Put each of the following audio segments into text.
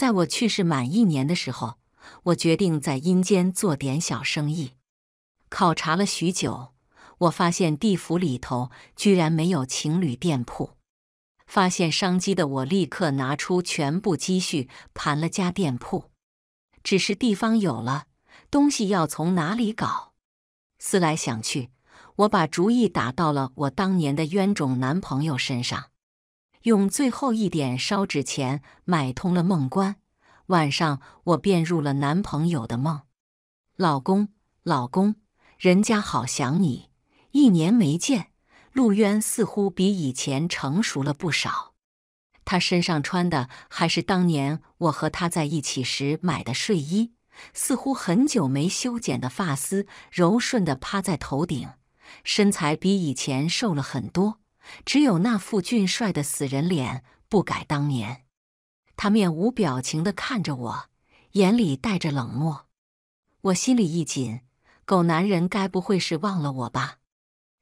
在我去世满一年的时候，我决定在阴间做点小生意。考察了许久，我发现地府里头居然没有情侣店铺。发现商机的我，立刻拿出全部积蓄盘了家店铺。只是地方有了，东西要从哪里搞？思来想去，我把主意打到了我当年的冤种男朋友身上。用最后一点烧纸钱买通了梦官。晚上，我便入了男朋友的梦。老公，老公，人家好想你，一年没见。陆渊似乎比以前成熟了不少。他身上穿的还是当年我和他在一起时买的睡衣，似乎很久没修剪的发丝柔顺的趴在头顶，身材比以前瘦了很多。只有那副俊帅的死人脸不改当年，他面无表情地看着我，眼里带着冷漠。我心里一紧，狗男人该不会是忘了我吧？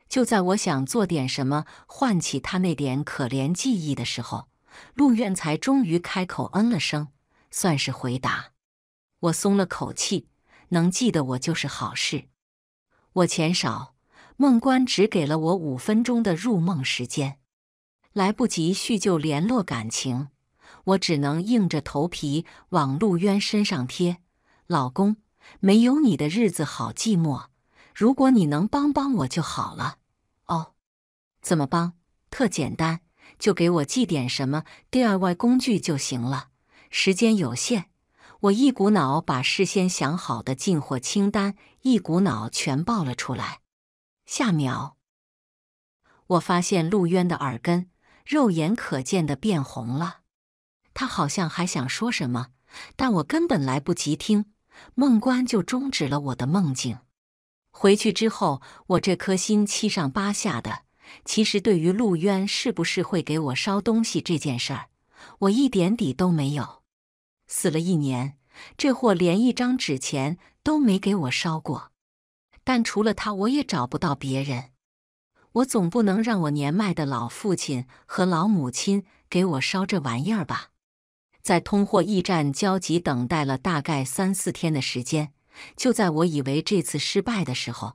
就在我想做点什么唤起他那点可怜记忆的时候，陆院才终于开口，嗯了声，算是回答。我松了口气，能记得我就是好事。我钱少。孟关只给了我五分钟的入梦时间，来不及叙旧联络感情，我只能硬着头皮往陆渊身上贴。老公，没有你的日子好寂寞，如果你能帮帮我就好了。哦，怎么帮？特简单，就给我寄点什么 DIY 工具就行了。时间有限，我一股脑把事先想好的进货清单一股脑全报了出来。下秒，我发现陆渊的耳根肉眼可见的变红了，他好像还想说什么，但我根本来不及听，梦关就终止了我的梦境。回去之后，我这颗心七上八下的。其实对于陆渊是不是会给我烧东西这件事儿，我一点底都没有。死了一年，这货连一张纸钱都没给我烧过。但除了他，我也找不到别人。我总不能让我年迈的老父亲和老母亲给我烧这玩意儿吧？在通货驿站焦急等待了大概三四天的时间，就在我以为这次失败的时候，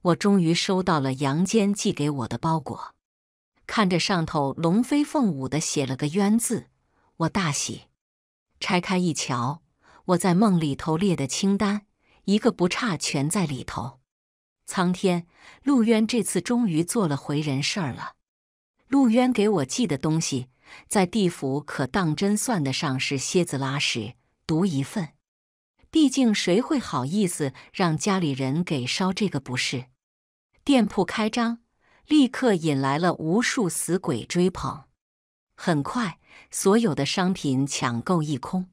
我终于收到了杨坚寄给我的包裹。看着上头龙飞凤舞的写了个“冤”字，我大喜。拆开一瞧，我在梦里头列的清单，一个不差，全在里头。苍天，陆渊这次终于做了回人事儿了。陆渊给我寄的东西，在地府可当真算得上是蝎子拉屎，独一份。毕竟谁会好意思让家里人给烧这个？不是？店铺开张，立刻引来了无数死鬼追捧。很快，所有的商品抢购一空。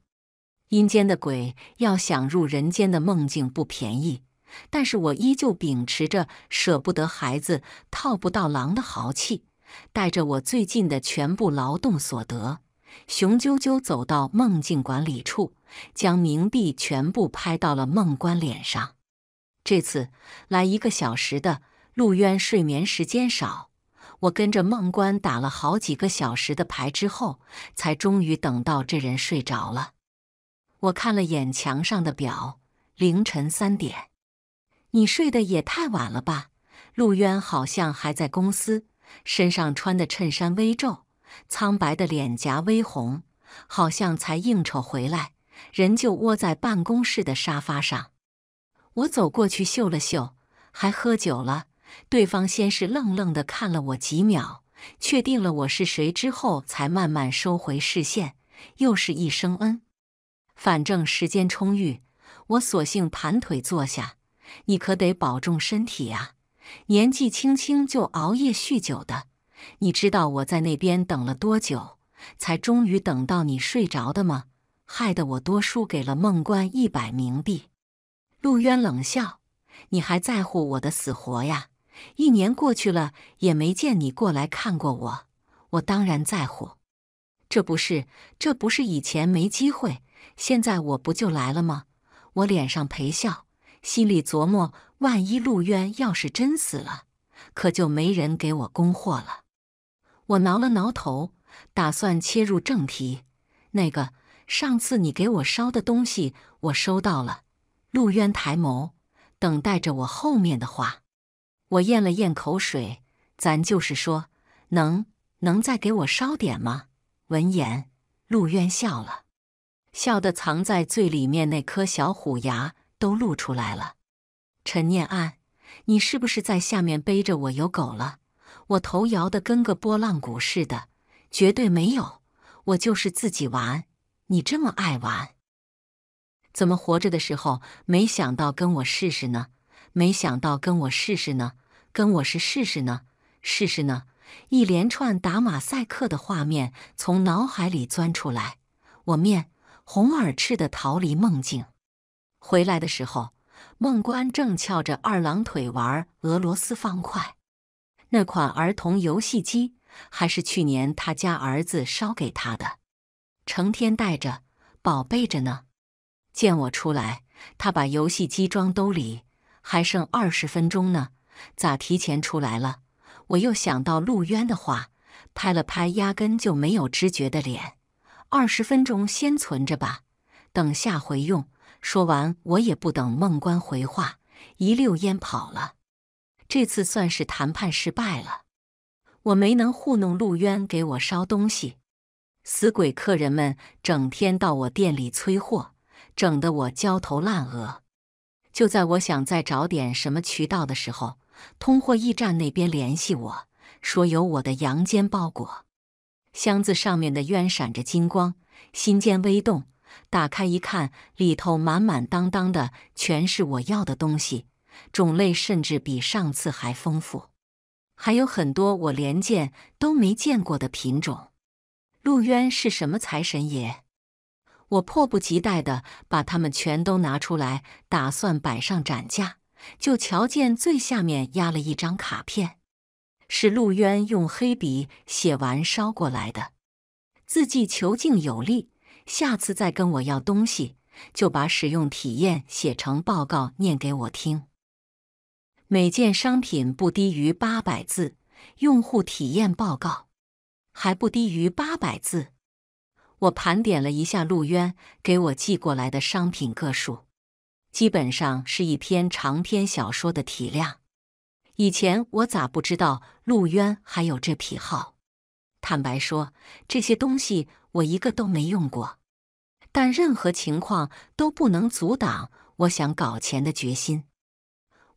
阴间的鬼要想入人间的梦境，不便宜。但是我依旧秉持着舍不得孩子套不到狼的豪气，带着我最近的全部劳动所得，雄赳赳走到梦境管理处，将冥币全部拍到了梦官脸上。这次来一个小时的陆渊睡眠时间少，我跟着梦官打了好几个小时的牌之后，才终于等到这人睡着了。我看了眼墙上的表，凌晨三点。你睡得也太晚了吧？陆渊好像还在公司，身上穿的衬衫微皱，苍白的脸颊微红，好像才应酬回来，人就窝在办公室的沙发上。我走过去嗅了嗅，还喝酒了。对方先是愣愣的看了我几秒，确定了我是谁之后，才慢慢收回视线，又是一声嗯”。反正时间充裕，我索性盘腿坐下。你可得保重身体啊！年纪轻轻就熬夜酗酒的，你知道我在那边等了多久，才终于等到你睡着的吗？害得我多输给了孟关一百冥币。陆渊冷笑：“你还在乎我的死活呀？一年过去了，也没见你过来看过我，我当然在乎。这不是，这不是以前没机会，现在我不就来了吗？”我脸上陪笑。心里琢磨：万一陆渊要是真死了，可就没人给我供货了。我挠了挠头，打算切入正题。那个上次你给我烧的东西，我收到了。陆渊抬眸，等待着我后面的话。我咽了咽口水，咱就是说，能能再给我烧点吗？闻言，陆渊笑了笑，得藏在最里面那颗小虎牙。都露出来了，陈念安，你是不是在下面背着我有狗了？我头摇的跟个拨浪鼓似的，绝对没有，我就是自己玩。你这么爱玩，怎么活着的时候没想到跟我试试呢？没想到跟我试试呢？跟我是试试呢？试试呢？一连串打马赛克的画面从脑海里钻出来，我面红耳赤的逃离梦境。回来的时候，孟关正翘着二郎腿玩俄罗斯方块，那款儿童游戏机还是去年他家儿子捎给他的，成天带着，宝贝着呢。见我出来，他把游戏机装兜里，还剩二十分钟呢，咋提前出来了？我又想到陆渊的话，拍了拍压根就没有知觉的脸：“二十分钟先存着吧，等下回用。”说完，我也不等孟关回话，一溜烟跑了。这次算是谈判失败了，我没能糊弄陆渊给我捎东西。死鬼客人们整天到我店里催货，整得我焦头烂额。就在我想再找点什么渠道的时候，通货驿站那边联系我说有我的阳间包裹，箱子上面的渊闪着金光，心间微动。打开一看，里头满满当当的，全是我要的东西，种类甚至比上次还丰富，还有很多我连见都没见过的品种。陆渊是什么财神爷？我迫不及待的把它们全都拿出来，打算摆上展架，就瞧见最下面压了一张卡片，是陆渊用黑笔写完烧过来的，字迹遒劲有力。下次再跟我要东西，就把使用体验写成报告，念给我听。每件商品不低于八百字，用户体验报告还不低于八百字。我盘点了一下陆渊给我寄过来的商品个数，基本上是一篇长篇小说的体量。以前我咋不知道陆渊还有这癖好？坦白说，这些东西。我一个都没用过，但任何情况都不能阻挡我想搞钱的决心。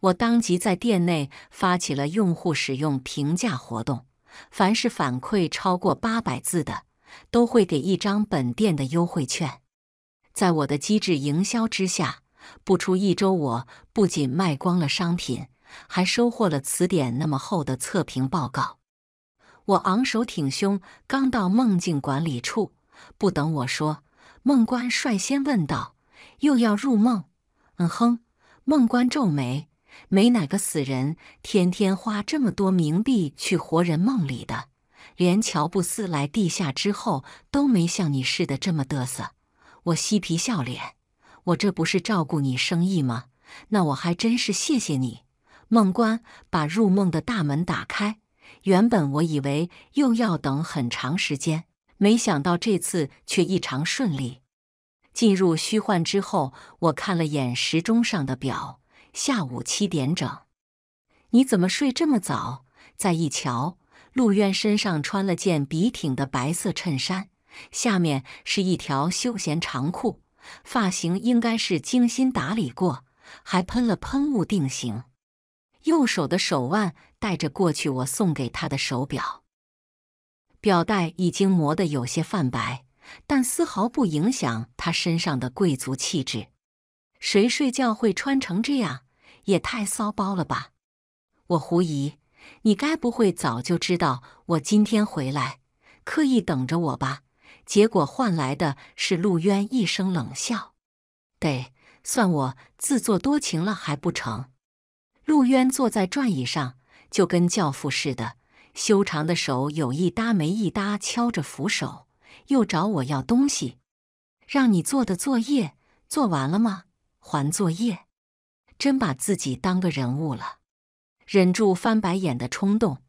我当即在店内发起了用户使用评价活动，凡是反馈超过八百字的，都会给一张本店的优惠券。在我的机智营销之下，不出一周，我不仅卖光了商品，还收获了词典那么厚的测评报告。我昂首挺胸，刚到梦境管理处，不等我说，梦官率先问道：“又要入梦？”“嗯哼。”梦官皱眉：“没哪个死人天天花这么多冥币去活人梦里的，连乔布斯来地下之后都没像你似的这么嘚瑟。”我嬉皮笑脸：“我这不是照顾你生意吗？那我还真是谢谢你。”梦官把入梦的大门打开。原本我以为又要等很长时间，没想到这次却异常顺利。进入虚幻之后，我看了眼时钟上的表，下午七点整。你怎么睡这么早？再一瞧，陆渊身上穿了件笔挺的白色衬衫，下面是一条休闲长裤，发型应该是精心打理过，还喷了喷雾定型。右手的手腕。带着过去，我送给他的手表，表带已经磨得有些泛白，但丝毫不影响他身上的贵族气质。谁睡觉会穿成这样？也太骚包了吧！我狐疑，你该不会早就知道我今天回来，刻意等着我吧？结果换来的是陆渊一声冷笑：“得算我自作多情了，还不成？”陆渊坐在转椅上。就跟教父似的，修长的手有一搭没一搭敲着扶手，又找我要东西，让你做的作业做完了吗？还作业，真把自己当个人物了。忍住翻白眼的冲动，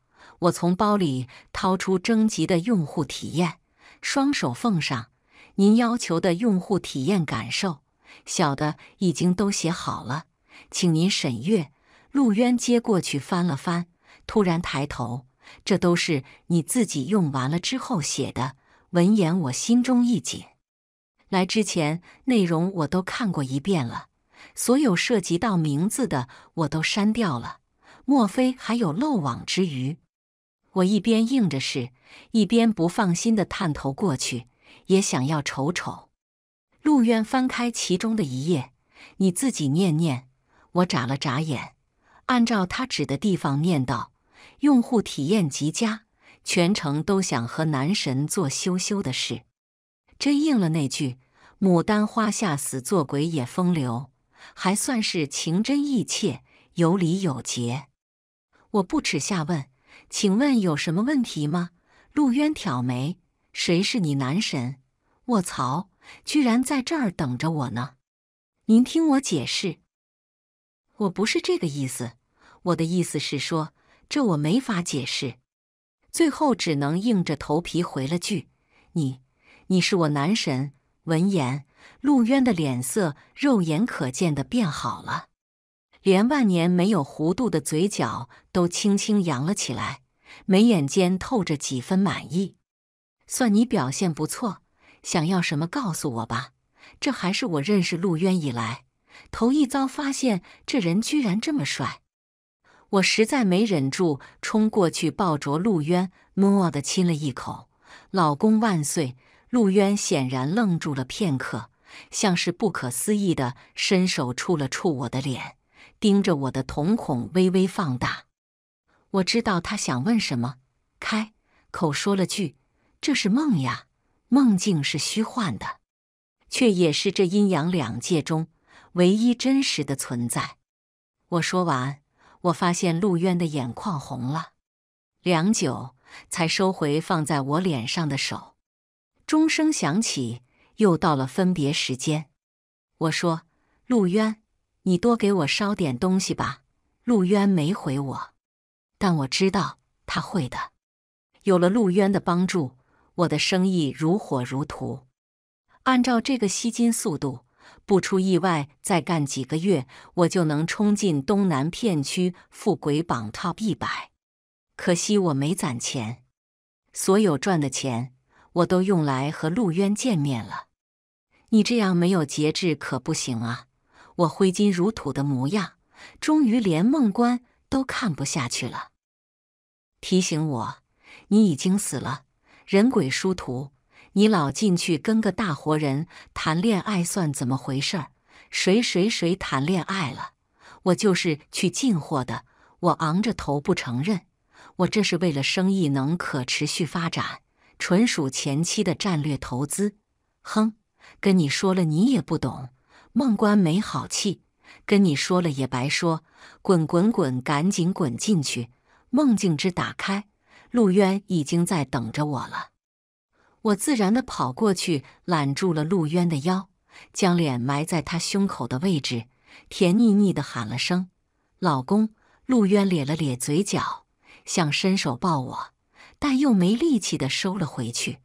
我从包里掏出征集的用户体验，双手奉上您要求的用户体验感受，小的已经都写好了，请您审阅。陆渊接过去翻了翻，突然抬头：“这都是你自己用完了之后写的。”闻言，我心中一紧。来之前，内容我都看过一遍了，所有涉及到名字的我都删掉了。莫非还有漏网之鱼？我一边应着是，一边不放心的探头过去，也想要瞅瞅。陆渊翻开其中的一页：“你自己念念。”我眨了眨眼。按照他指的地方念叨，用户体验极佳，全程都想和男神做羞羞的事，真应了那句“牡丹花下死，做鬼也风流”，还算是情真意切，有理有节。我不耻下问，请问有什么问题吗？陆渊挑眉：“谁是你男神？”卧槽，居然在这儿等着我呢！您听我解释。我不是这个意思，我的意思是说，这我没法解释，最后只能硬着头皮回了句：“你，你是我男神。”闻言，陆渊的脸色肉眼可见的变好了，连万年没有弧度的嘴角都轻轻扬了起来，眉眼间透着几分满意。算你表现不错，想要什么告诉我吧。这还是我认识陆渊以来。头一遭发现这人居然这么帅，我实在没忍住，冲过去抱着陆渊摸 o 的亲了一口。“老公万岁！”陆渊显然愣住了片刻，像是不可思议的伸手触了触我的脸，盯着我的瞳孔微微放大。我知道他想问什么，开口说了句：“这是梦呀，梦境是虚幻的，却也是这阴阳两界中。”唯一真实的存在。我说完，我发现陆渊的眼眶红了，良久才收回放在我脸上的手。钟声响起，又到了分别时间。我说：“陆渊，你多给我烧点东西吧。”陆渊没回我，但我知道他会的。有了陆渊的帮助，我的生意如火如荼。按照这个吸金速度。不出意外，再干几个月，我就能冲进东南片区富贵榜 top 一百。可惜我没攒钱，所有赚的钱我都用来和陆渊见面了。你这样没有节制可不行啊！我挥金如土的模样，终于连梦关都看不下去了。提醒我，你已经死了，人鬼殊途。你老进去跟个大活人谈恋爱算怎么回事儿？谁谁谁谈恋爱了？我就是去进货的，我昂着头不承认，我这是为了生意能可持续发展，纯属前期的战略投资。哼，跟你说了你也不懂。孟关没好气，跟你说了也白说，滚滚滚，赶紧滚进去。梦境之打开，陆渊已经在等着我了。我自然的跑过去，揽住了陆渊的腰，将脸埋在他胸口的位置，甜腻腻的喊了声“老公”。陆渊咧了咧嘴角，想伸手抱我，但又没力气的收了回去。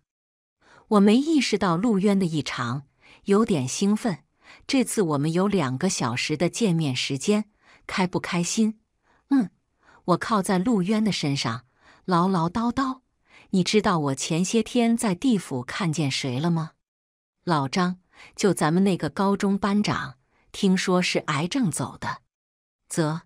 我没意识到陆渊的异常，有点兴奋。这次我们有两个小时的见面时间，开不开心？嗯，我靠在陆渊的身上，唠唠叨叨。你知道我前些天在地府看见谁了吗？老张，就咱们那个高中班长，听说是癌症走的。啧，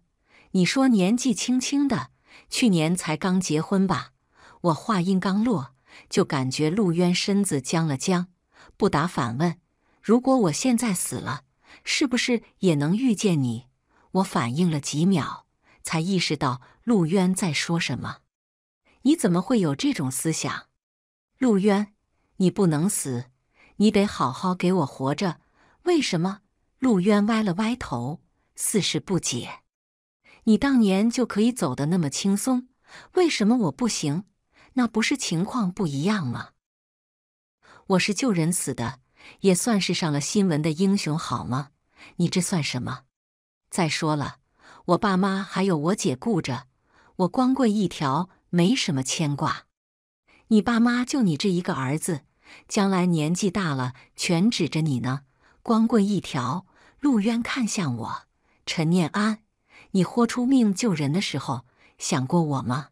你说年纪轻轻的，去年才刚结婚吧？我话音刚落，就感觉陆渊身子僵了僵，不答反问：“如果我现在死了，是不是也能遇见你？”我反应了几秒，才意识到陆渊在说什么。你怎么会有这种思想？陆渊，你不能死，你得好好给我活着。为什么？陆渊歪了歪头，似是不解。你当年就可以走得那么轻松，为什么我不行？那不是情况不一样吗？我是救人死的，也算是上了新闻的英雄，好吗？你这算什么？再说了，我爸妈还有我姐顾着，我光棍一条。没什么牵挂，你爸妈就你这一个儿子，将来年纪大了全指着你呢。光棍一条。陆渊看向我，陈念安，你豁出命救人的时候想过我吗？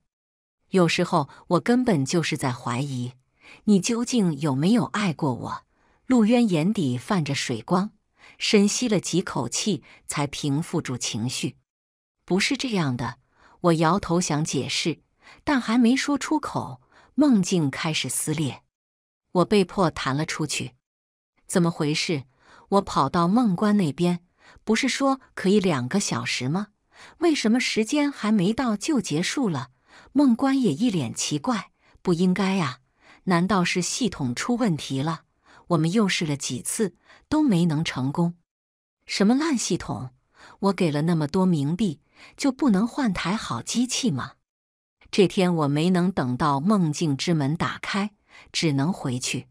有时候我根本就是在怀疑，你究竟有没有爱过我。陆渊眼底泛着水光，深吸了几口气，才平复住情绪。不是这样的，我摇头想解释。但还没说出口，梦境开始撕裂，我被迫弹了出去。怎么回事？我跑到梦关那边，不是说可以两个小时吗？为什么时间还没到就结束了？梦关也一脸奇怪，不应该呀？难道是系统出问题了？我们又试了几次，都没能成功。什么烂系统？我给了那么多冥币，就不能换台好机器吗？这天我没能等到梦境之门打开，只能回去。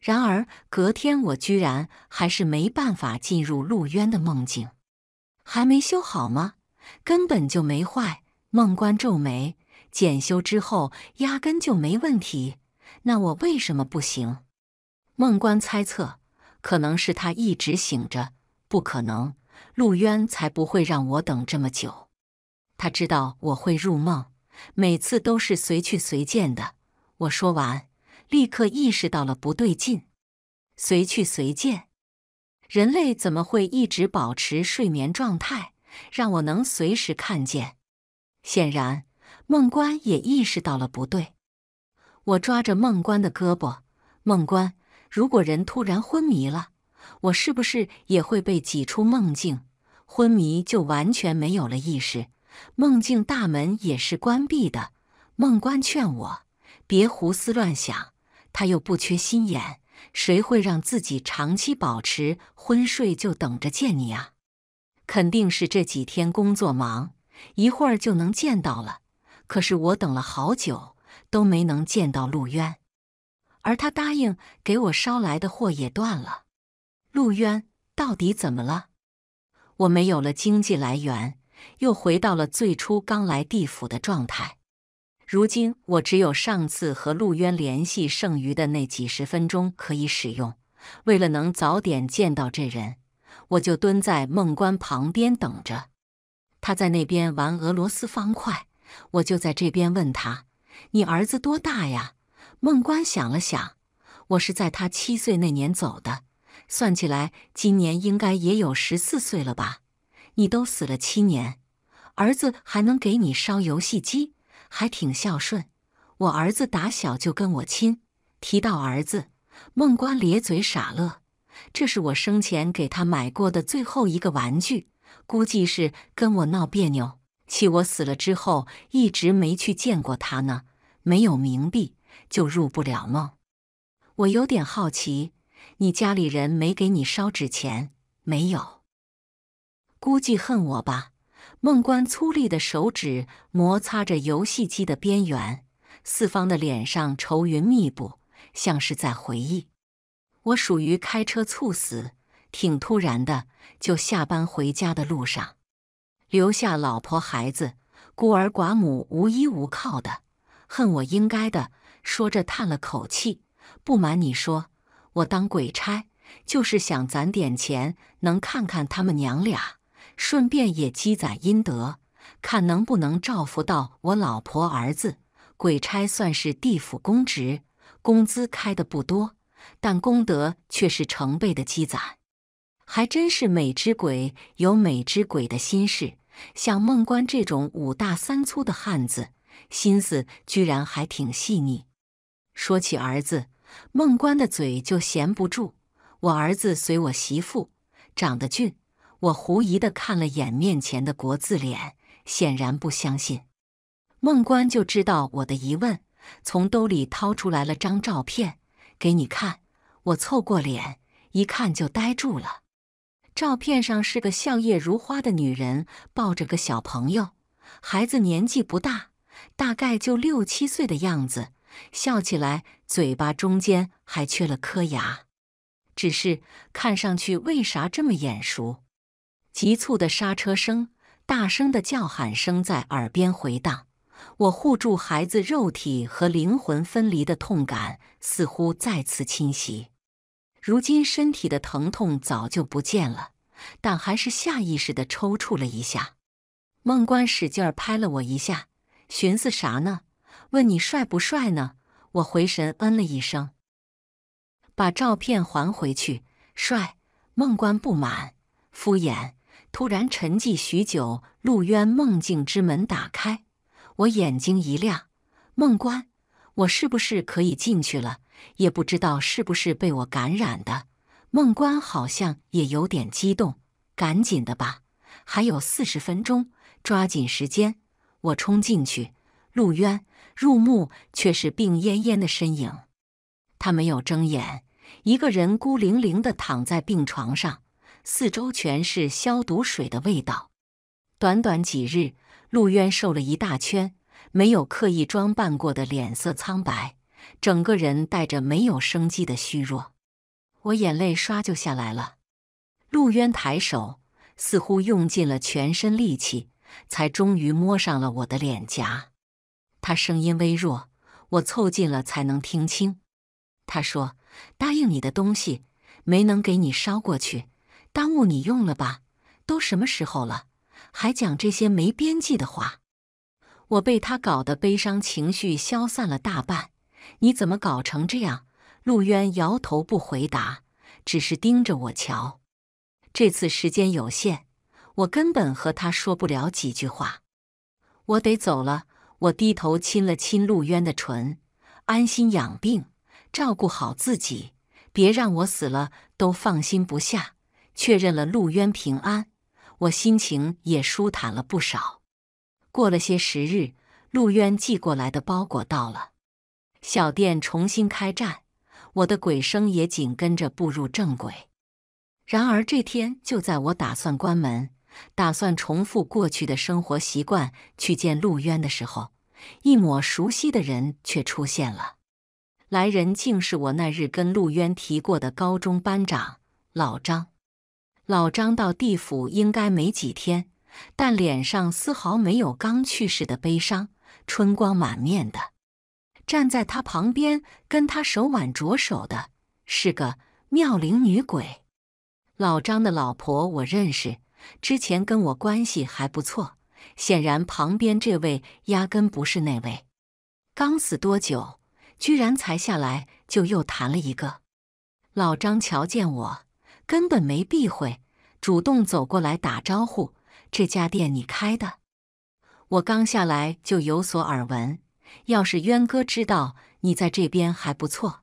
然而隔天我居然还是没办法进入陆渊的梦境。还没修好吗？根本就没坏。梦关皱眉，检修之后压根就没问题。那我为什么不行？梦关猜测，可能是他一直醒着。不可能，陆渊才不会让我等这么久。他知道我会入梦。每次都是随去随见的。我说完，立刻意识到了不对劲。随去随见，人类怎么会一直保持睡眠状态，让我能随时看见？显然，孟关也意识到了不对。我抓着孟关的胳膊，孟关，如果人突然昏迷了，我是不是也会被挤出梦境？昏迷就完全没有了意识？梦境大门也是关闭的。梦官劝我别胡思乱想，他又不缺心眼，谁会让自己长期保持昏睡？就等着见你啊！肯定是这几天工作忙，一会儿就能见到了。可是我等了好久都没能见到陆渊，而他答应给我捎来的货也断了。陆渊到底怎么了？我没有了经济来源。又回到了最初刚来地府的状态。如今我只有上次和陆渊联系剩余的那几十分钟可以使用。为了能早点见到这人，我就蹲在孟关旁边等着。他在那边玩俄罗斯方块，我就在这边问他：“你儿子多大呀？”孟关想了想：“我是在他七岁那年走的，算起来今年应该也有十四岁了吧。”你都死了七年，儿子还能给你烧游戏机，还挺孝顺。我儿子打小就跟我亲。提到儿子，孟关咧嘴傻乐。这是我生前给他买过的最后一个玩具，估计是跟我闹别扭，气我死了之后一直没去见过他呢。没有冥币就入不了梦。我有点好奇，你家里人没给你烧纸钱没有？估计恨我吧。孟关粗粝的手指摩擦着游戏机的边缘，四方的脸上愁云密布，像是在回忆。我属于开车猝死，挺突然的，就下班回家的路上，留下老婆孩子，孤儿寡母无依无靠的，恨我应该的。说着叹了口气。不瞒你说，我当鬼差就是想攒点钱，能看看他们娘俩。顺便也积攒阴德，看能不能造福到我老婆儿子。鬼差算是地府公职，工资开的不多，但功德却是成倍的积攒。还真是每只鬼有每只鬼的心事。像孟关这种五大三粗的汉子，心思居然还挺细腻。说起儿子，孟关的嘴就闲不住。我儿子随我媳妇，长得俊。我狐疑的看了眼面前的国字脸，显然不相信。孟官就知道我的疑问，从兜里掏出来了张照片给你看。我凑过脸一看，就呆住了。照片上是个笑靥如花的女人，抱着个小朋友，孩子年纪不大，大概就六七岁的样子，笑起来嘴巴中间还缺了颗牙。只是看上去为啥这么眼熟？急促的刹车声，大声的叫喊声在耳边回荡。我护住孩子，肉体和灵魂分离的痛感似乎再次侵袭。如今身体的疼痛早就不见了，但还是下意识的抽搐了一下。孟关使劲儿拍了我一下，寻思啥呢？问你帅不帅呢？我回神，嗯了一声，把照片还回去。帅？孟关不满，敷衍。突然沉寂许久，陆渊梦境之门打开，我眼睛一亮。梦关，我是不是可以进去了？也不知道是不是被我感染的。梦关好像也有点激动，赶紧的吧，还有四十分钟，抓紧时间。我冲进去，陆渊入目却是病恹恹的身影，他没有睁眼，一个人孤零零的躺在病床上。四周全是消毒水的味道。短短几日，陆渊瘦了一大圈，没有刻意装扮过的脸色苍白，整个人带着没有生机的虚弱。我眼泪唰就下来了。陆渊抬手，似乎用尽了全身力气，才终于摸上了我的脸颊。他声音微弱，我凑近了才能听清。他说：“答应你的东西，没能给你捎过去。”耽误你用了吧？都什么时候了，还讲这些没边际的话！我被他搞得悲伤情绪消散了大半，你怎么搞成这样？陆渊摇头不回答，只是盯着我瞧。这次时间有限，我根本和他说不了几句话。我得走了。我低头亲了亲陆渊的唇，安心养病，照顾好自己，别让我死了都放心不下。确认了陆渊平安，我心情也舒坦了不少。过了些时日，陆渊寄过来的包裹到了，小店重新开战，我的鬼声也紧跟着步入正轨。然而这天，就在我打算关门、打算重复过去的生活习惯去见陆渊的时候，一抹熟悉的人却出现了。来人竟是我那日跟陆渊提过的高中班长老张。老张到地府应该没几天，但脸上丝毫没有刚去世的悲伤，春光满面的。站在他旁边，跟他手挽着手的是个妙龄女鬼。老张的老婆我认识，之前跟我关系还不错。显然，旁边这位压根不是那位。刚死多久，居然才下来就又谈了一个。老张瞧见我。根本没避讳，主动走过来打招呼。这家店你开的？我刚下来就有所耳闻。要是渊哥知道你在这边还不错，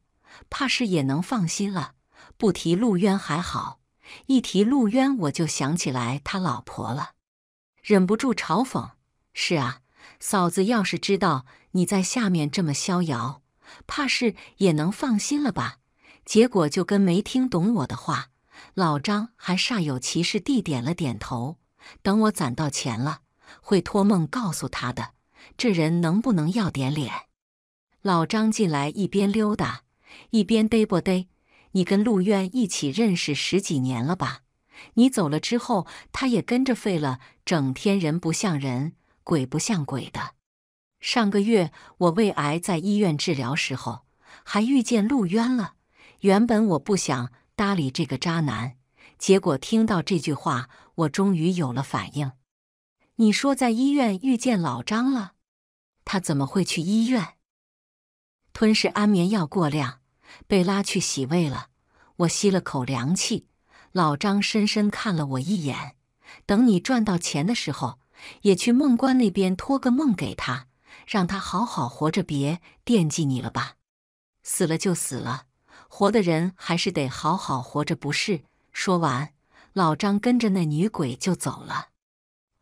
怕是也能放心了。不提陆渊还好，一提陆渊我就想起来他老婆了，忍不住嘲讽：“是啊，嫂子要是知道你在下面这么逍遥，怕是也能放心了吧？”结果就跟没听懂我的话。老张还煞有其事地点了点头。等我攒到钱了，会托梦告诉他的。这人能不能要点脸？老张进来，一边溜达，一边嘚啵嘚。你跟陆渊一起认识十几年了吧？你走了之后，他也跟着废了，整天人不像人，鬼不像鬼的。上个月我胃癌在医院治疗时候，还遇见陆渊了。原本我不想。搭理这个渣男，结果听到这句话，我终于有了反应。你说在医院遇见老张了，他怎么会去医院？吞噬安眠药过量，被拉去洗胃了。我吸了口凉气。老张深深看了我一眼。等你赚到钱的时候，也去梦关那边托个梦给他，让他好好活着，别惦记你了吧。死了就死了。活的人还是得好好活着，不是？说完，老张跟着那女鬼就走了，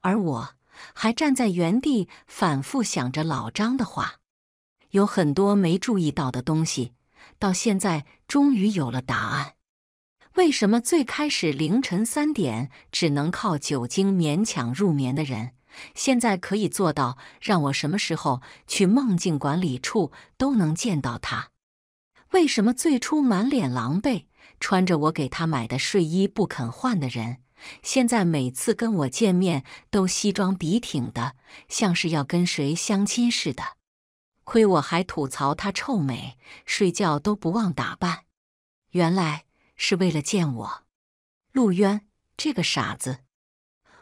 而我还站在原地，反复想着老张的话，有很多没注意到的东西，到现在终于有了答案。为什么最开始凌晨三点只能靠酒精勉强入眠的人，现在可以做到让我什么时候去梦境管理处都能见到他？为什么最初满脸狼狈、穿着我给他买的睡衣不肯换的人，现在每次跟我见面都西装笔挺的，像是要跟谁相亲似的？亏我还吐槽他臭美，睡觉都不忘打扮，原来是为了见我。陆渊这个傻子，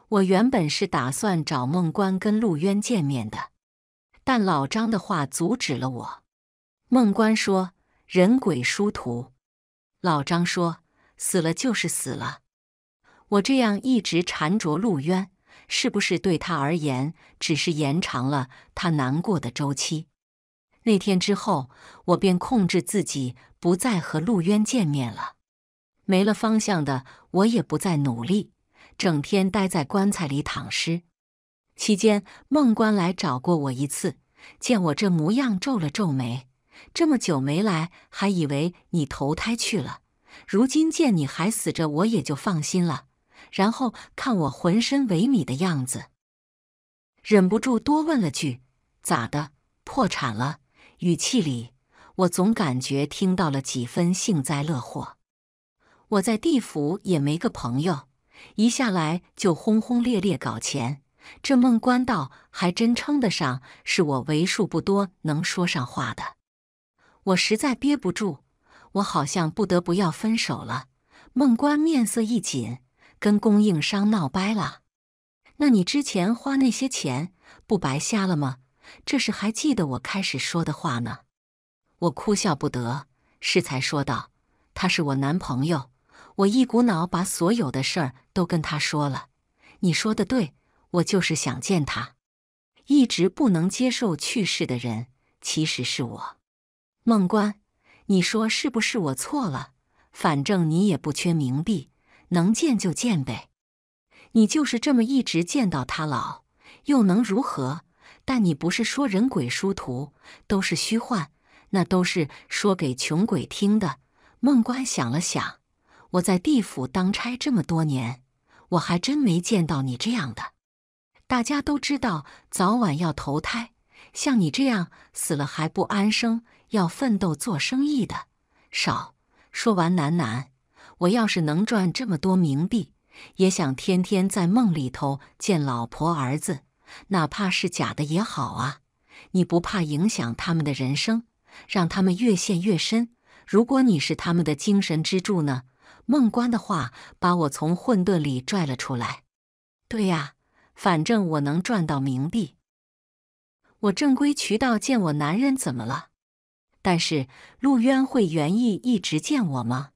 我原本是打算找孟关跟陆渊见面的，但老张的话阻止了我。孟关说。人鬼殊途，老张说死了就是死了。我这样一直缠着陆渊，是不是对他而言只是延长了他难过的周期？那天之后，我便控制自己不再和陆渊见面了。没了方向的我也不再努力，整天待在棺材里躺尸。期间，孟关来找过我一次，见我这模样皱了皱眉。这么久没来，还以为你投胎去了。如今见你还死着，我也就放心了。然后看我浑身萎靡的样子，忍不住多问了句：“咋的？破产了？”语气里我总感觉听到了几分幸灾乐祸。我在地府也没个朋友，一下来就轰轰烈烈搞钱。这孟关道还真称得上是我为数不多能说上话的。我实在憋不住，我好像不得不要分手了。孟关面色一紧，跟供应商闹掰了。那你之前花那些钱不白瞎了吗？这是还记得我开始说的话呢。我哭笑不得，适才说道：“他是我男朋友，我一股脑把所有的事儿都跟他说了。你说的对，我就是想见他。一直不能接受去世的人，其实是我。”孟官，你说是不是我错了？反正你也不缺冥币，能见就见呗。你就是这么一直见到他老，又能如何？但你不是说人鬼殊途，都是虚幻，那都是说给穷鬼听的。孟官想了想，我在地府当差这么多年，我还真没见到你这样的。大家都知道早晚要投胎，像你这样死了还不安生。要奋斗做生意的少。说完，楠楠，我要是能赚这么多冥币，也想天天在梦里头见老婆儿子，哪怕是假的也好啊！你不怕影响他们的人生，让他们越陷越深？如果你是他们的精神支柱呢？”梦关的话把我从混沌里拽了出来。对呀，反正我能赚到冥币。我正规渠道见我男人，怎么了？但是陆渊会愿意一直见我吗？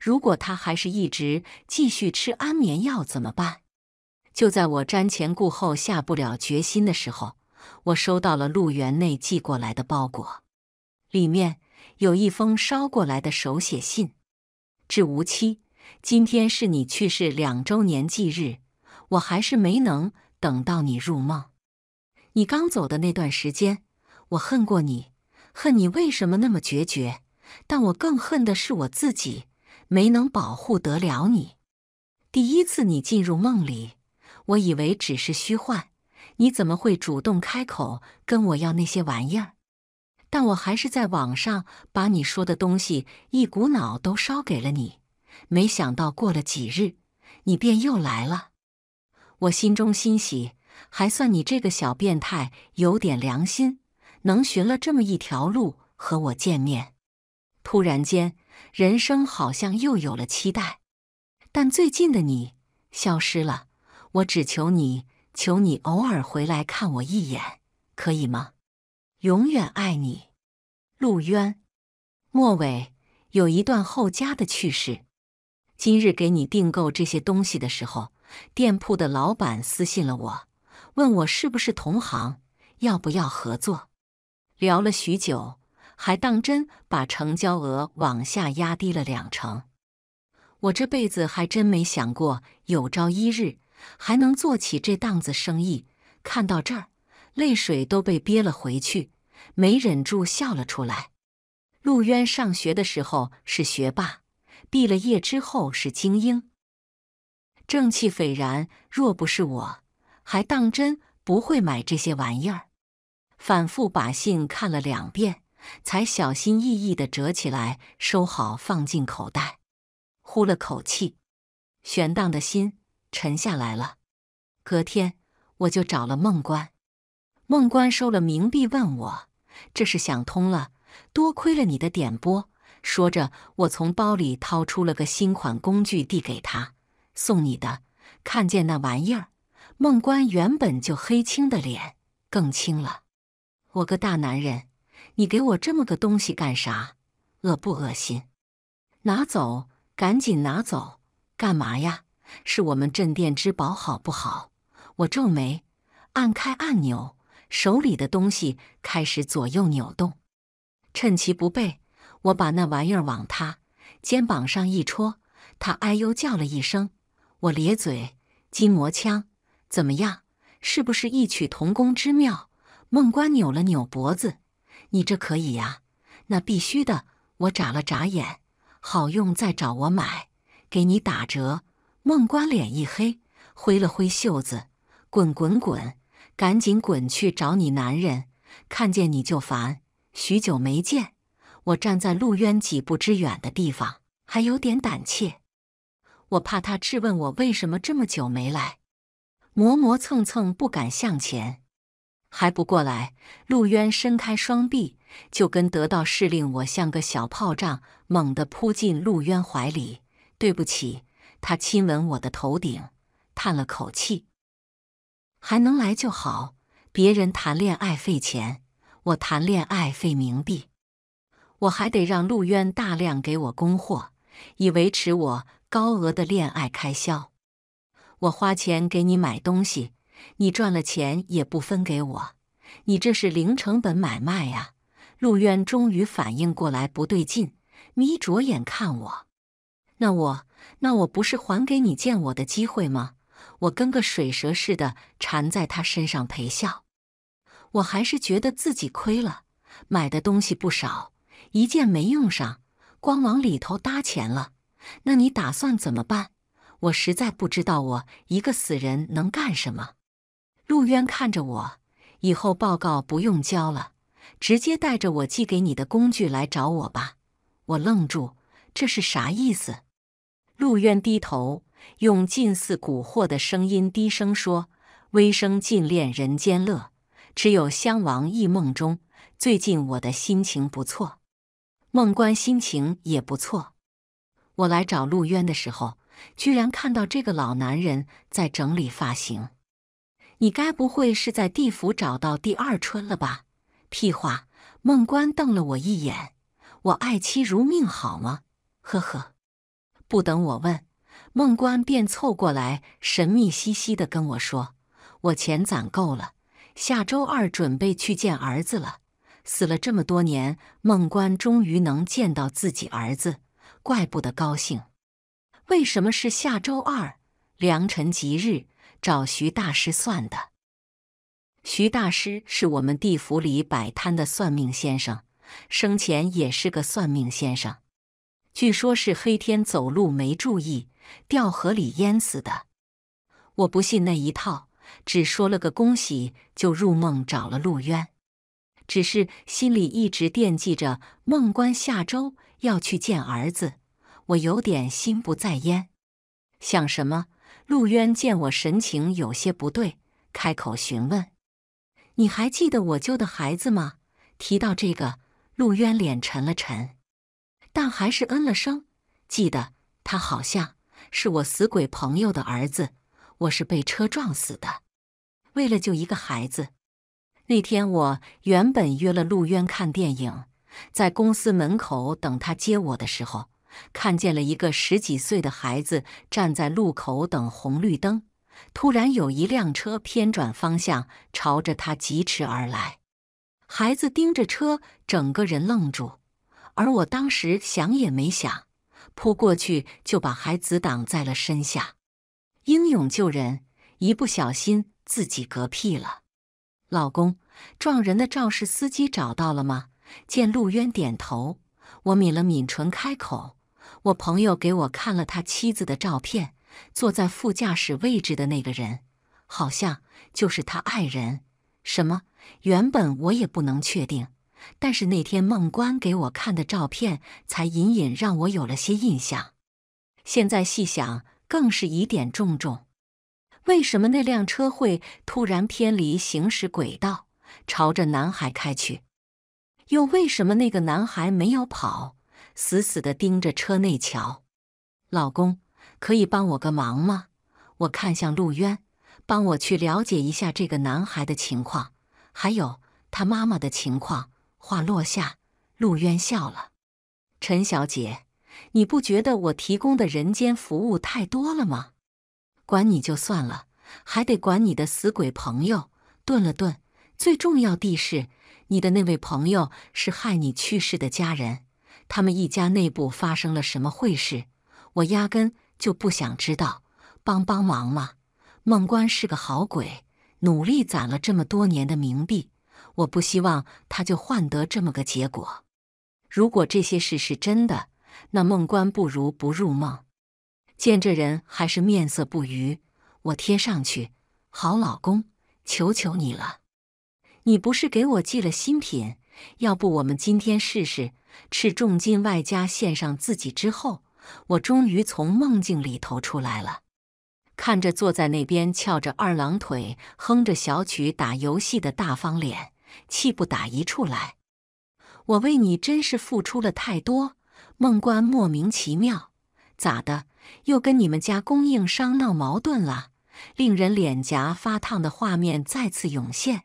如果他还是一直继续吃安眠药怎么办？就在我瞻前顾后、下不了决心的时候，我收到了陆源内寄过来的包裹，里面有一封捎过来的手写信。至无期，今天是你去世两周年忌日，我还是没能等到你入梦。你刚走的那段时间，我恨过你。恨你为什么那么决绝，但我更恨的是我自己没能保护得了你。第一次你进入梦里，我以为只是虚幻，你怎么会主动开口跟我要那些玩意儿？但我还是在网上把你说的东西一股脑都烧给了你。没想到过了几日，你便又来了，我心中欣喜，还算你这个小变态有点良心。能寻了这么一条路和我见面，突然间人生好像又有了期待。但最近的你消失了，我只求你，求你偶尔回来看我一眼，可以吗？永远爱你，陆渊。末尾有一段后加的趣事：今日给你订购这些东西的时候，店铺的老板私信了我，问我是不是同行，要不要合作。聊了许久，还当真把成交额往下压低了两成。我这辈子还真没想过，有朝一日还能做起这档子生意。看到这儿，泪水都被憋了回去，没忍住笑了出来。陆渊上学的时候是学霸，毕了业之后是精英，正气斐然。若不是我，还当真不会买这些玩意儿。反复把信看了两遍，才小心翼翼地折起来，收好放进口袋，呼了口气，悬荡的心沉下来了。隔天，我就找了孟关，孟关收了冥币，问我这是想通了，多亏了你的点拨。说着，我从包里掏出了个新款工具递给他，送你的。看见那玩意儿，孟关原本就黑青的脸更青了。我个大男人，你给我这么个东西干啥？恶不恶心？拿走，赶紧拿走！干嘛呀？是我们镇店之宝，好不好？我皱眉，按开按钮，手里的东西开始左右扭动。趁其不备，我把那玩意儿往他肩膀上一戳，他哎呦叫了一声。我咧嘴，筋膜枪怎么样？是不是异曲同工之妙？孟关扭了扭脖子，你这可以呀？那必须的！我眨了眨眼，好用再找我买，给你打折。孟关脸一黑，挥了挥袖子，滚滚滚，赶紧滚去找你男人！看见你就烦。许久没见，我站在陆渊几步之远的地方，还有点胆怯，我怕他质问我为什么这么久没来，磨磨蹭蹭不敢向前。还不过来，陆渊伸开双臂，就跟得到是令，我像个小炮仗，猛地扑进陆渊怀里。对不起，他亲吻我的头顶，叹了口气。还能来就好。别人谈恋爱费钱，我谈恋爱费冥币，我还得让陆渊大量给我供货，以维持我高额的恋爱开销。我花钱给你买东西。你赚了钱也不分给我，你这是零成本买卖呀！陆渊终于反应过来不对劲，眯着眼看我。那我那我不是还给你见我的机会吗？我跟个水蛇似的缠在他身上陪笑。我还是觉得自己亏了，买的东西不少，一件没用上，光往里头搭钱了。那你打算怎么办？我实在不知道，我一个死人能干什么？陆渊看着我，以后报告不用交了，直接带着我寄给你的工具来找我吧。我愣住，这是啥意思？陆渊低头，用近似蛊惑的声音低声说：“微生尽恋人间乐，只有襄王忆梦中。”最近我的心情不错，梦官心情也不错。我来找陆渊的时候，居然看到这个老男人在整理发型。你该不会是在地府找到第二春了吧？屁话！孟关瞪了我一眼。我爱妻如命，好吗？呵呵。不等我问，孟关便凑过来，神秘兮兮地跟我说：“我钱攒够了，下周二准备去见儿子了。死了这么多年，孟关终于能见到自己儿子，怪不得高兴。为什么是下周二？良辰吉日。”找徐大师算的。徐大师是我们地府里摆摊的算命先生，生前也是个算命先生，据说是黑天走路没注意掉河里淹死的。我不信那一套，只说了个恭喜，就入梦找了陆渊。只是心里一直惦记着梦官下周要去见儿子，我有点心不在焉，想什么？陆渊见我神情有些不对，开口询问：“你还记得我救的孩子吗？”提到这个，陆渊脸沉了沉，但还是嗯了声：“记得，他好像是我死鬼朋友的儿子，我是被车撞死的。为了救一个孩子，那天我原本约了陆渊看电影，在公司门口等他接我的时候。”看见了一个十几岁的孩子站在路口等红绿灯，突然有一辆车偏转方向朝着他疾驰而来，孩子盯着车，整个人愣住。而我当时想也没想，扑过去就把孩子挡在了身下，英勇救人，一不小心自己嗝屁了。老公，撞人的肇事司机找到了吗？见陆渊点头，我抿了抿唇，开口。我朋友给我看了他妻子的照片，坐在副驾驶位置的那个人，好像就是他爱人。什么？原本我也不能确定，但是那天孟关给我看的照片，才隐隐让我有了些印象。现在细想，更是疑点重重。为什么那辆车会突然偏离行驶轨道，朝着男孩开去？又为什么那个男孩没有跑？死死的盯着车内瞧，老公，可以帮我个忙吗？我看向陆渊，帮我去了解一下这个男孩的情况，还有他妈妈的情况。话落下，陆渊笑了。陈小姐，你不觉得我提供的人间服务太多了吗？管你就算了，还得管你的死鬼朋友。顿了顿，最重要的是，你的那位朋友是害你去世的家人。他们一家内部发生了什么坏事？我压根就不想知道。帮帮忙嘛！孟关是个好鬼，努力攒了这么多年的冥币，我不希望他就换得这么个结果。如果这些事是真的，那孟关不如不入梦。见这人还是面色不愉，我贴上去，好老公，求求你了！你不是给我寄了新品？要不我们今天试试？斥重金外加献上自己之后，我终于从梦境里头出来了。看着坐在那边翘着二郎腿、哼着小曲打游戏的大方脸，气不打一处来。我为你真是付出了太多。孟关莫名其妙，咋的？又跟你们家供应商闹矛盾了？令人脸颊发烫的画面再次涌现。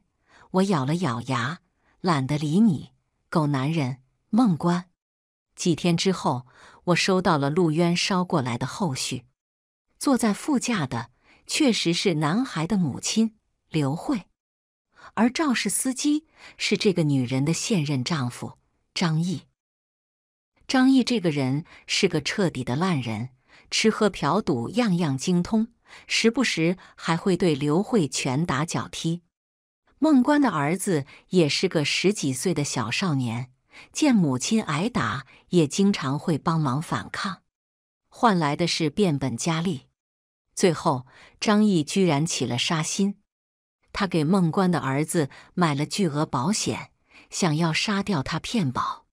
我咬了咬牙，懒得理你，狗男人。孟关，几天之后，我收到了陆渊捎过来的后续。坐在副驾的确实是男孩的母亲刘慧，而肇事司机是这个女人的现任丈夫张毅。张毅这个人是个彻底的烂人，吃喝嫖赌样样精通，时不时还会对刘慧拳打脚踢。孟关的儿子也是个十几岁的小少年。见母亲挨打，也经常会帮忙反抗，换来的是变本加厉。最后，张毅居然起了杀心，他给孟关的儿子买了巨额保险，想要杀掉他骗保。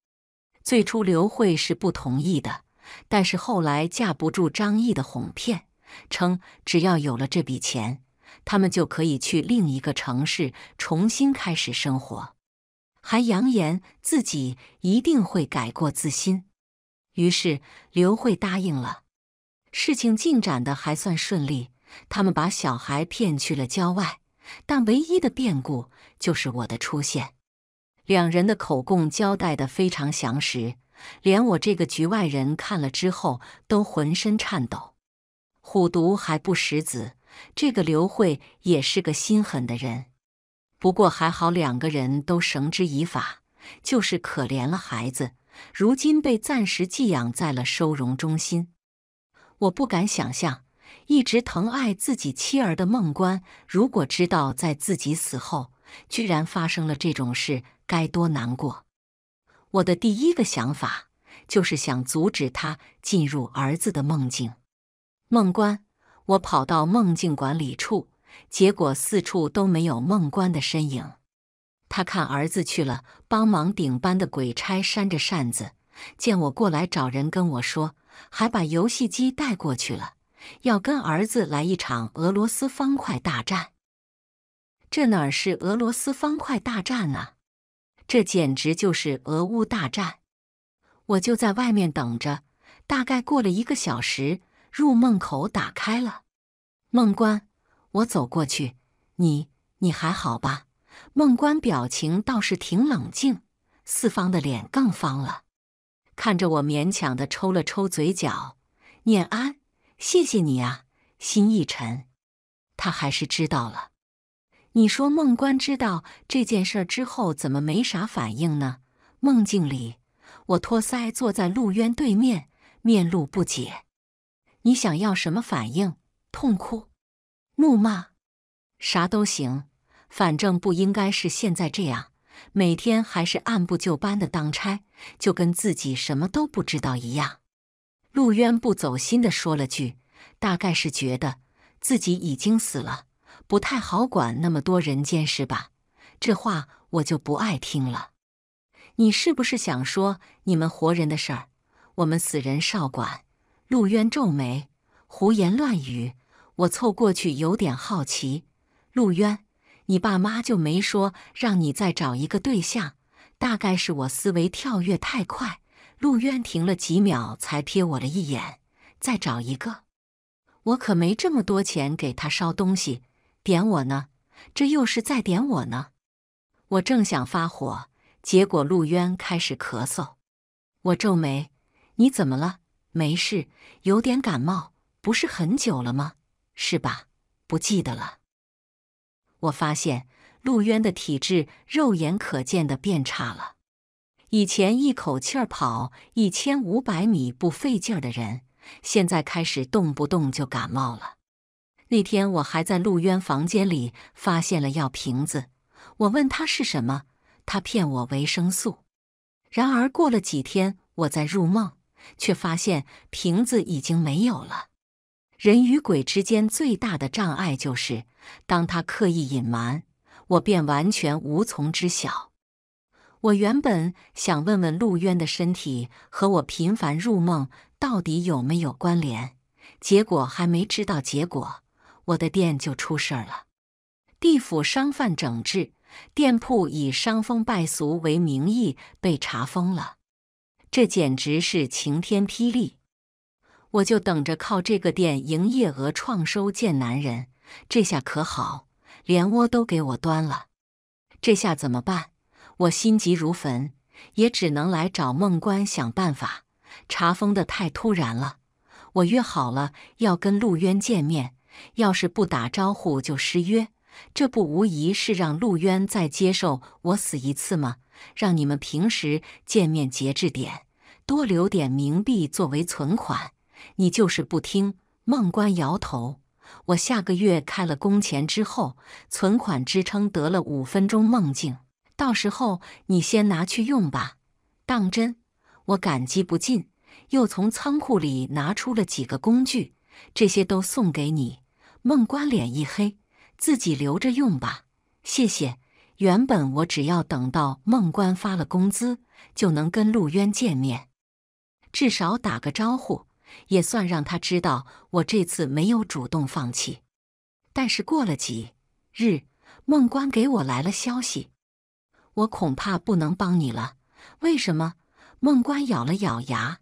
最初，刘慧是不同意的，但是后来架不住张毅的哄骗，称只要有了这笔钱，他们就可以去另一个城市重新开始生活。还扬言自己一定会改过自新，于是刘慧答应了。事情进展的还算顺利，他们把小孩骗去了郊外，但唯一的变故就是我的出现。两人的口供交代的非常详实，连我这个局外人看了之后都浑身颤抖。虎毒还不食子，这个刘慧也是个心狠的人。不过还好，两个人都绳之以法，就是可怜了孩子，如今被暂时寄养在了收容中心。我不敢想象，一直疼爱自己妻儿的孟关，如果知道在自己死后，居然发生了这种事，该多难过！我的第一个想法就是想阻止他进入儿子的梦境。孟关，我跑到梦境管理处。结果四处都没有孟关的身影。他看儿子去了，帮忙顶班的鬼差扇着扇子，见我过来找人，跟我说，还把游戏机带过去了，要跟儿子来一场俄罗斯方块大战。这哪儿是俄罗斯方块大战啊？这简直就是俄乌大战！我就在外面等着，大概过了一个小时，入梦口打开了，梦关。我走过去，你你还好吧？孟关表情倒是挺冷静，四方的脸更方了，看着我勉强的抽了抽嘴角。念安，谢谢你啊。心一沉，他还是知道了。你说孟关知道这件事儿之后，怎么没啥反应呢？梦境里，我托腮坐在陆渊对面，面露不解。你想要什么反应？痛哭？怒骂，啥都行，反正不应该是现在这样。每天还是按部就班的当差，就跟自己什么都不知道一样。陆渊不走心的说了句，大概是觉得自己已经死了，不太好管那么多人间事吧。这话我就不爱听了。你是不是想说你们活人的事儿，我们死人少管？陆渊皱眉，胡言乱语。我凑过去，有点好奇。陆渊，你爸妈就没说让你再找一个对象？大概是我思维跳跃太快。陆渊停了几秒，才瞥我了一眼。再找一个？我可没这么多钱给他烧东西。点我呢？这又是在点我呢？我正想发火，结果陆渊开始咳嗽。我皱眉：“你怎么了？没事，有点感冒。不是很久了吗？”是吧？不记得了。我发现陆渊的体质肉眼可见的变差了。以前一口气儿跑一千五百米不费劲儿的人，现在开始动不动就感冒了。那天我还在陆渊房间里发现了药瓶子，我问他是什么，他骗我维生素。然而过了几天，我在入梦，却发现瓶子已经没有了。人与鬼之间最大的障碍就是，当他刻意隐瞒，我便完全无从知晓。我原本想问问陆渊的身体和我频繁入梦到底有没有关联，结果还没知道结果，我的店就出事儿了。地府商贩整治店铺，以伤风败俗为名义被查封了，这简直是晴天霹雳。我就等着靠这个店营业额创收见男人，这下可好，连窝都给我端了，这下怎么办？我心急如焚，也只能来找孟关想办法。查封的太突然了，我约好了要跟陆渊见面，要是不打招呼就失约，这不无疑是让陆渊再接受我死一次吗？让你们平时见面节制点，多留点冥币作为存款。你就是不听，孟关摇头。我下个月开了工钱之后，存款支撑得了五分钟梦境，到时候你先拿去用吧。当真，我感激不尽。又从仓库里拿出了几个工具，这些都送给你。孟关脸一黑，自己留着用吧。谢谢。原本我只要等到孟关发了工资，就能跟陆渊见面，至少打个招呼。也算让他知道我这次没有主动放弃。但是过了几日，孟关给我来了消息，我恐怕不能帮你了。为什么？孟关咬了咬牙：“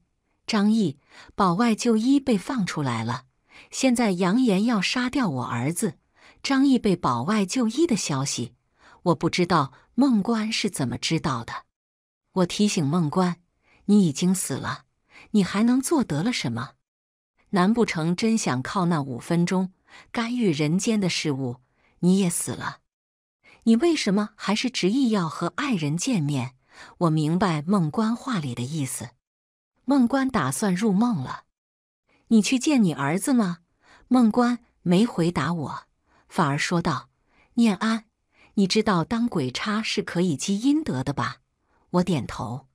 张毅保外就医被放出来了，现在扬言要杀掉我儿子。张毅被保外就医的消息，我不知道孟关是怎么知道的。”我提醒孟关：“你已经死了。”你还能做得了什么？难不成真想靠那五分钟干预人间的事物？你也死了？你为什么还是执意要和爱人见面？我明白孟关话里的意思。孟关打算入梦了。你去见你儿子吗？孟关没回答我，反而说道：“念安，你知道当鬼差是可以积阴德的吧？”我点头。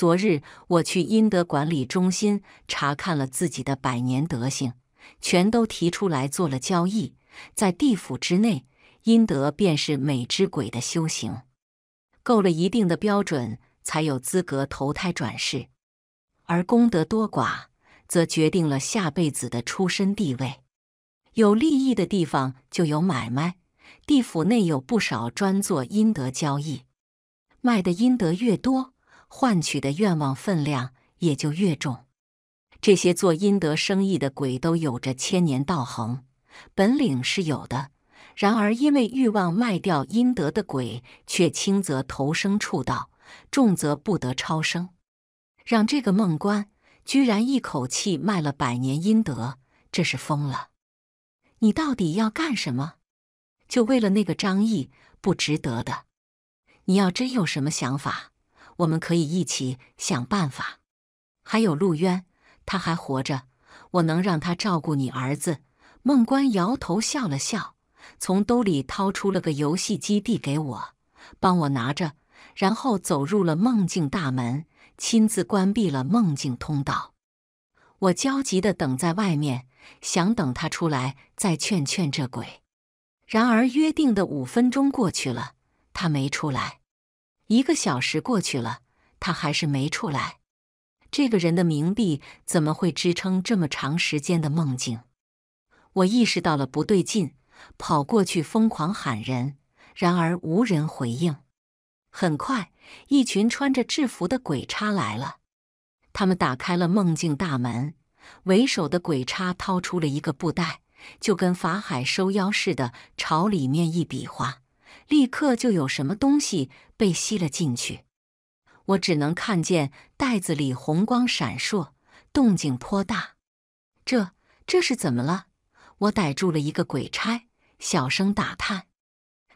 昨日我去阴德管理中心查看了自己的百年德行，全都提出来做了交易。在地府之内，阴德便是每只鬼的修行，够了一定的标准才有资格投胎转世，而功德多寡则决定了下辈子的出身地位。有利益的地方就有买卖，地府内有不少专做阴德交易，卖的阴德越多。换取的愿望分量也就越重。这些做阴德生意的鬼都有着千年道行，本领是有的。然而，因为欲望卖掉阴德的鬼，却轻则投生畜道，重则不得超生。让这个孟官居然一口气卖了百年阴德，这是疯了！你到底要干什么？就为了那个张毅，不值得的。你要真有什么想法？我们可以一起想办法。还有陆渊，他还活着，我能让他照顾你儿子。孟关摇头笑了笑，从兜里掏出了个游戏机递给我，帮我拿着，然后走入了梦境大门，亲自关闭了梦境通道。我焦急地等在外面，想等他出来再劝劝这鬼。然而约定的五分钟过去了，他没出来。一个小时过去了，他还是没出来。这个人的冥币怎么会支撑这么长时间的梦境？我意识到了不对劲，跑过去疯狂喊人，然而无人回应。很快，一群穿着制服的鬼差来了，他们打开了梦境大门。为首的鬼差掏出了一个布袋，就跟法海收妖似的，朝里面一比划。立刻就有什么东西被吸了进去，我只能看见袋子里红光闪烁，动静颇大。这这是怎么了？我逮住了一个鬼差，小声打探。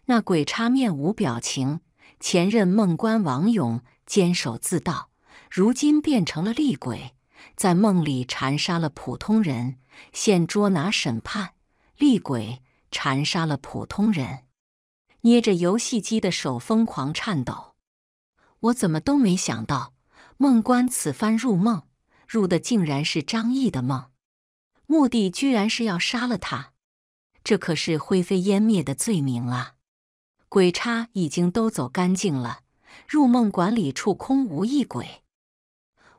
那鬼差面无表情。前任梦官王勇坚守自盗，如今变成了厉鬼，在梦里缠杀了普通人，现捉拿审判。厉鬼缠杀了普通人。捏着游戏机的手疯狂颤抖，我怎么都没想到，梦关此番入梦，入的竟然是张毅的梦，目的居然是要杀了他，这可是灰飞烟灭的罪名啊！鬼差已经都走干净了，入梦管理处空无一鬼，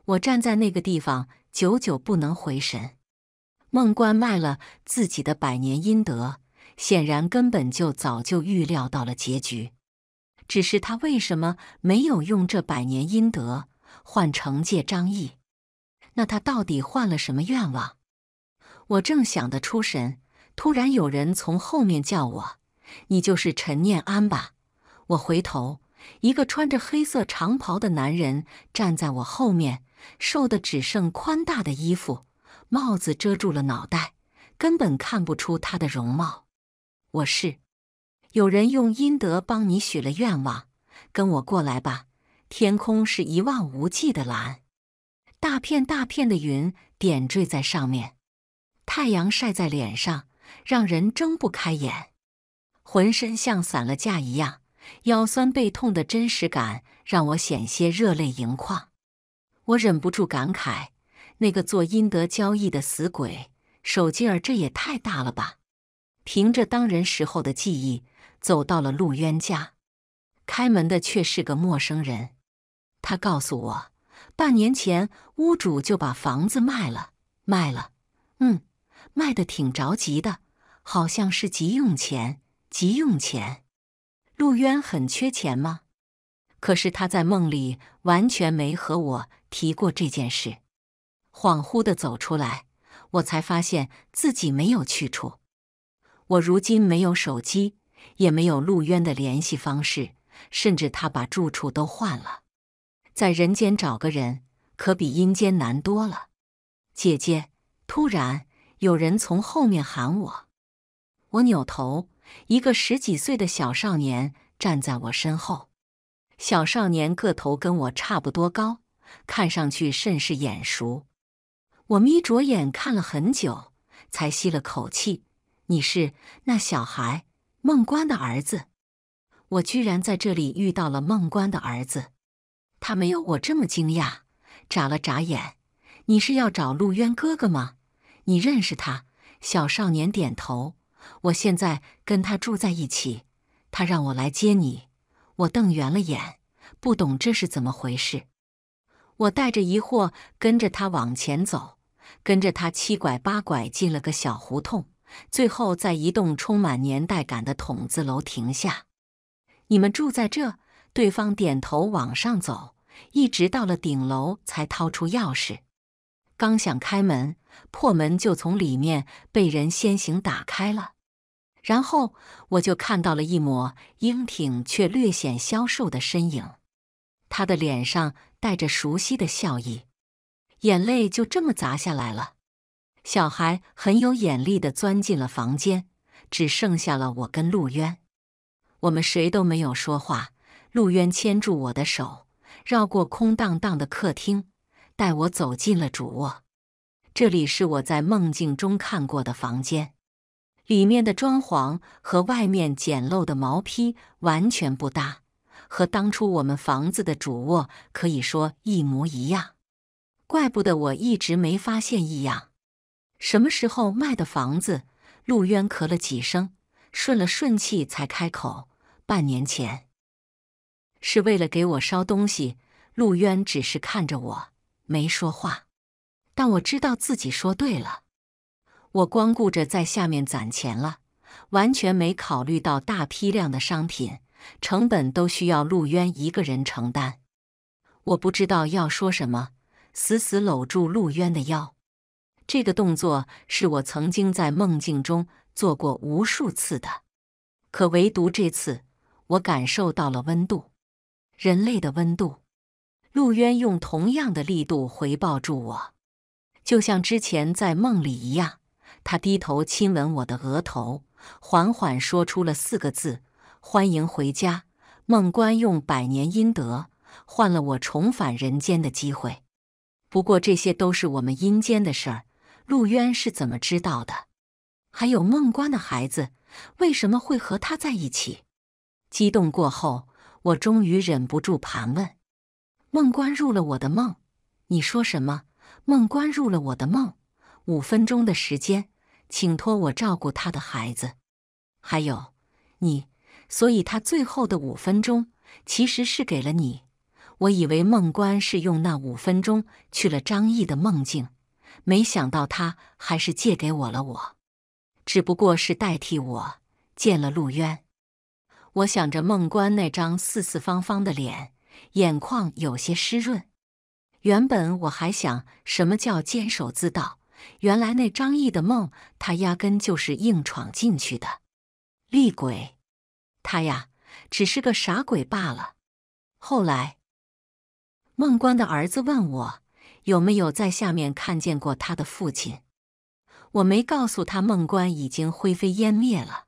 我站在那个地方久久不能回神。梦关卖了自己的百年阴德。显然根本就早就预料到了结局，只是他为什么没有用这百年阴德换惩戒张毅？那他到底换了什么愿望？我正想得出神，突然有人从后面叫我：“你就是陈念安吧？”我回头，一个穿着黑色长袍的男人站在我后面，瘦的只剩宽大的衣服，帽子遮住了脑袋，根本看不出他的容貌。我是，有人用阴德帮你许了愿望，跟我过来吧。天空是一望无际的蓝，大片大片的云点缀在上面，太阳晒在脸上，让人睁不开眼，浑身像散了架一样，腰酸背痛的真实感让我险些热泪盈眶。我忍不住感慨，那个做阴德交易的死鬼，手劲儿这也太大了吧。凭着当人时候的记忆，走到了陆渊家。开门的却是个陌生人。他告诉我，半年前屋主就把房子卖了，卖了。嗯，卖的挺着急的，好像是急用钱，急用钱。陆渊很缺钱吗？可是他在梦里完全没和我提过这件事。恍惚的走出来，我才发现自己没有去处。我如今没有手机，也没有陆渊的联系方式，甚至他把住处都换了。在人间找个人，可比阴间难多了。姐姐，突然有人从后面喊我，我扭头，一个十几岁的小少年站在我身后。小少年个头跟我差不多高，看上去甚是眼熟。我眯着眼看了很久，才吸了口气。你是那小孩孟关的儿子，我居然在这里遇到了孟关的儿子。他没有我这么惊讶，眨了眨眼。你是要找陆渊哥哥吗？你认识他？小少年点头。我现在跟他住在一起，他让我来接你。我瞪圆了眼，不懂这是怎么回事。我带着疑惑跟着他往前走，跟着他七拐八拐进了个小胡同。最后，在一栋充满年代感的筒子楼停下。你们住在这？对方点头，往上走，一直到了顶楼才掏出钥匙。刚想开门，破门就从里面被人先行打开了。然后我就看到了一抹英挺却略显消瘦的身影，他的脸上带着熟悉的笑意，眼泪就这么砸下来了。小孩很有眼力地钻进了房间，只剩下了我跟陆渊。我们谁都没有说话。陆渊牵住我的手，绕过空荡荡的客厅，带我走进了主卧。这里是我在梦境中看过的房间，里面的装潢和外面简陋的毛坯完全不搭，和当初我们房子的主卧可以说一模一样。怪不得我一直没发现异样。什么时候卖的房子？陆渊咳了几声，顺了顺气才开口：“半年前，是为了给我烧东西。”陆渊只是看着我没说话，但我知道自己说对了。我光顾着在下面攒钱了，完全没考虑到大批量的商品成本都需要陆渊一个人承担。我不知道要说什么，死死搂住陆渊的腰。这个动作是我曾经在梦境中做过无数次的，可唯独这次，我感受到了温度，人类的温度。陆渊用同样的力度回报住我，就像之前在梦里一样，他低头亲吻我的额头，缓缓说出了四个字：“欢迎回家。”孟关用百年阴德换了我重返人间的机会，不过这些都是我们阴间的事儿。陆渊是怎么知道的？还有孟关的孩子为什么会和他在一起？激动过后，我终于忍不住盘问：“孟关入了我的梦，你说什么？孟关入了我的梦，五分钟的时间，请托我照顾他的孩子。还有你，所以他最后的五分钟其实是给了你。我以为孟关是用那五分钟去了张毅的梦境。”没想到他还是借给我了，我只不过是代替我见了陆渊。我想着孟关那张四四方方的脸，眼眶有些湿润。原本我还想什么叫坚守自盗，原来那张毅的梦，他压根就是硬闯进去的厉鬼。他呀，只是个傻鬼罢了。后来，孟关的儿子问我。有没有在下面看见过他的父亲？我没告诉他，孟关已经灰飞烟灭了。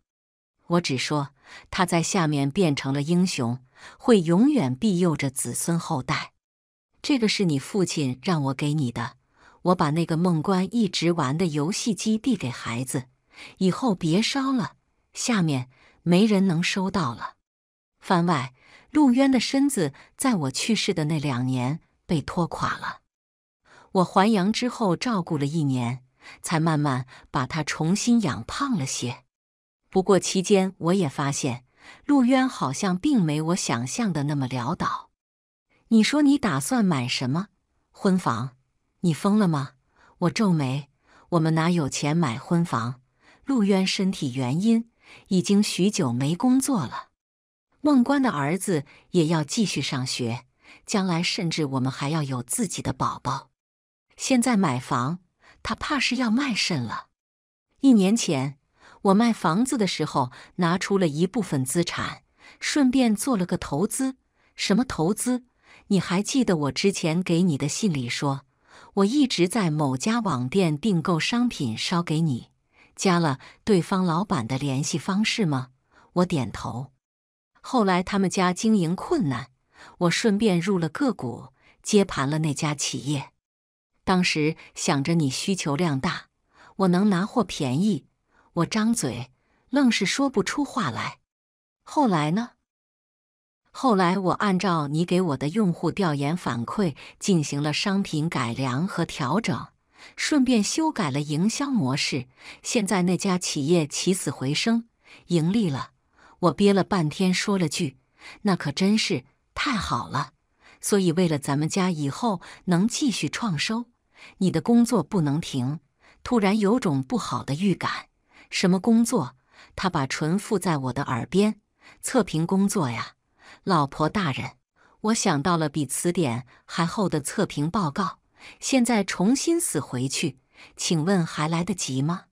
我只说他在下面变成了英雄，会永远庇佑着子孙后代。这个是你父亲让我给你的。我把那个孟关一直玩的游戏机递给孩子，以后别烧了，下面没人能收到了。番外，陆渊的身子在我去世的那两年被拖垮了。我还阳之后照顾了一年，才慢慢把他重新养胖了些。不过期间我也发现，陆渊好像并没我想象的那么潦倒。你说你打算买什么婚房？你疯了吗？我皱眉。我们哪有钱买婚房？陆渊身体原因，已经许久没工作了。孟关的儿子也要继续上学，将来甚至我们还要有自己的宝宝。现在买房，他怕是要卖肾了。一年前我卖房子的时候，拿出了一部分资产，顺便做了个投资。什么投资？你还记得我之前给你的信里说，我一直在某家网店订购商品捎给你，加了对方老板的联系方式吗？我点头。后来他们家经营困难，我顺便入了个股，接盘了那家企业。当时想着你需求量大，我能拿货便宜，我张嘴愣是说不出话来。后来呢？后来我按照你给我的用户调研反馈进行了商品改良和调整，顺便修改了营销模式。现在那家企业起死回生，盈利了。我憋了半天，说了句：“那可真是太好了。”所以为了咱们家以后能继续创收。你的工作不能停。突然有种不好的预感。什么工作？他把唇附在我的耳边，测评工作呀，老婆大人。我想到了比词典还厚的测评报告，现在重新死回去，请问还来得及吗？